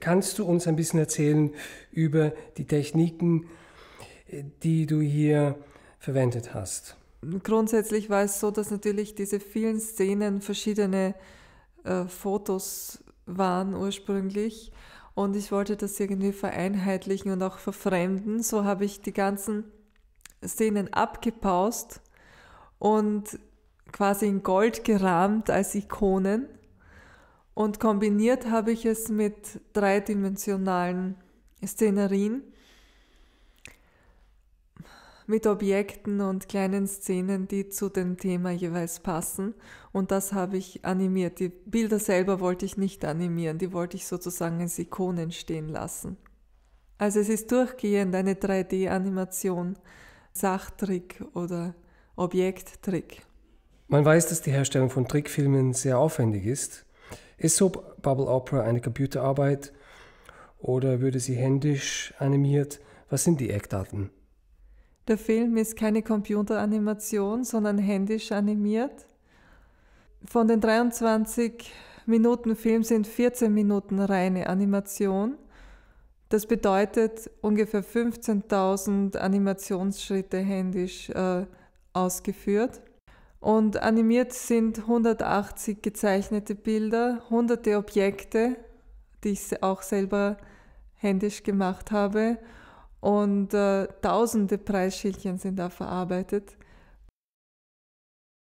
Kannst du uns ein bisschen erzählen über die Techniken, äh, die du hier verwendet hast? Grundsätzlich war es so, dass natürlich diese vielen Szenen verschiedene äh, Fotos waren ursprünglich und ich wollte das irgendwie vereinheitlichen und auch verfremden. So habe ich die ganzen Szenen abgepaust und quasi in Gold gerahmt als Ikonen und kombiniert habe ich es mit dreidimensionalen Szenerien, mit Objekten und kleinen Szenen, die zu dem Thema jeweils passen. Und das habe ich animiert. Die Bilder selber wollte ich nicht animieren, die wollte ich sozusagen als Ikonen stehen lassen. Also es ist durchgehend eine 3D-Animation, Sachtrick oder Objekttrick. Man weiß, dass die Herstellung von Trickfilmen sehr aufwendig ist. Ist so Bubble Opera eine Computerarbeit oder würde sie händisch animiert? Was sind die Eckdaten? Der Film ist keine Computeranimation, sondern händisch animiert. Von den 23 Minuten Film sind 14 Minuten reine Animation. Das bedeutet ungefähr 15.000 Animationsschritte händisch äh, ausgeführt. Und animiert sind 180 gezeichnete Bilder, hunderte Objekte, die ich auch selber händisch gemacht habe. Und äh, tausende Preisschildchen sind da verarbeitet.